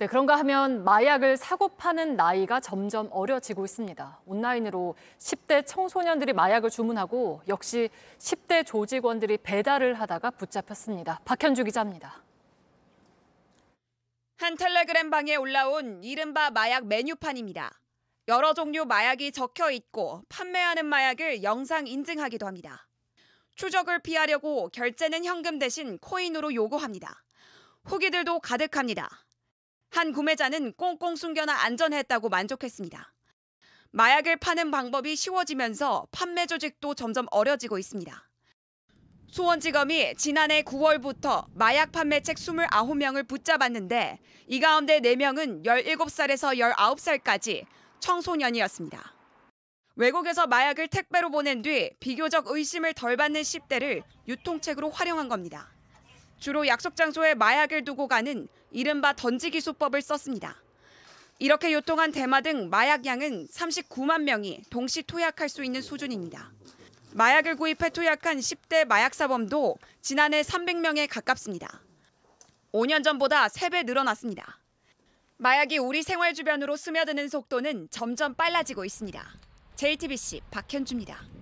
네, 그런가 하면 마약을 사고 파는 나이가 점점 어려지고 있습니다. 온라인으로 10대 청소년들이 마약을 주문하고 역시 10대 조직원들이 배달을 하다가 붙잡혔습니다. 박현주 기자입니다. 한 텔레그램 방에 올라온 이른바 마약 메뉴판입니다. 여러 종류 마약이 적혀 있고 판매하는 마약을 영상 인증하기도 합니다. 추적을 피하려고 결제는 현금 대신 코인으로 요구합니다. 후기들도 가득합니다. 한 구매자는 꽁꽁 숨겨놔 안전했다고 만족했습니다. 마약을 파는 방법이 쉬워지면서 판매 조직도 점점 어려지고 있습니다. 수원지검이 지난해 9월부터 마약 판매책 29명을 붙잡았는데 이 가운데 4명은 17살에서 19살까지 청소년이었습니다. 외국에서 마약을 택배로 보낸 뒤 비교적 의심을 덜 받는 10대를 유통책으로 활용한 겁니다. 주로 약속 장소에 마약을 두고 가는 이른바 던지기 수법을 썼습니다. 이렇게 요통한 대마 등 마약 양은 39만 명이 동시 투약할 수 있는 수준입니다. 마약을 구입해 투약한 10대 마약사범도 지난해 300명에 가깝습니다. 5년 전보다 3배 늘어났습니다. 마약이 우리 생활 주변으로 스며드는 속도는 점점 빨라지고 있습니다. JTBC 박현주입니다.